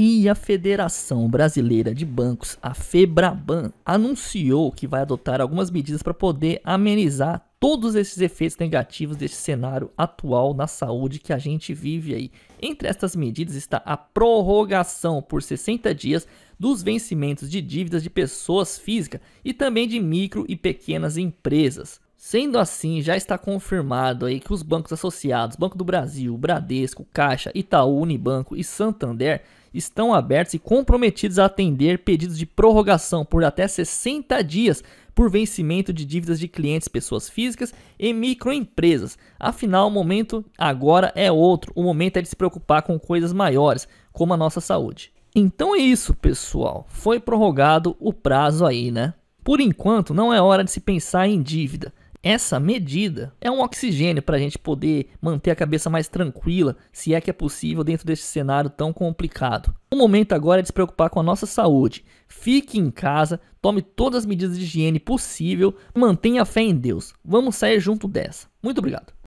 E a Federação Brasileira de Bancos, a FEBRABAN, anunciou que vai adotar algumas medidas para poder amenizar todos esses efeitos negativos desse cenário atual na saúde que a gente vive aí. Entre estas medidas está a prorrogação por 60 dias dos vencimentos de dívidas de pessoas físicas e também de micro e pequenas empresas. Sendo assim, já está confirmado aí que os bancos associados, Banco do Brasil, Bradesco, Caixa, Itaú, Unibanco e Santander, estão abertos e comprometidos a atender pedidos de prorrogação por até 60 dias por vencimento de dívidas de clientes, pessoas físicas e microempresas. Afinal, o momento agora é outro. O momento é de se preocupar com coisas maiores, como a nossa saúde. Então é isso, pessoal. Foi prorrogado o prazo aí, né? Por enquanto, não é hora de se pensar em dívida. Essa medida é um oxigênio para a gente poder manter a cabeça mais tranquila, se é que é possível dentro deste cenário tão complicado. O momento agora é de se preocupar com a nossa saúde. Fique em casa, tome todas as medidas de higiene possível, mantenha a fé em Deus. Vamos sair junto dessa. Muito obrigado.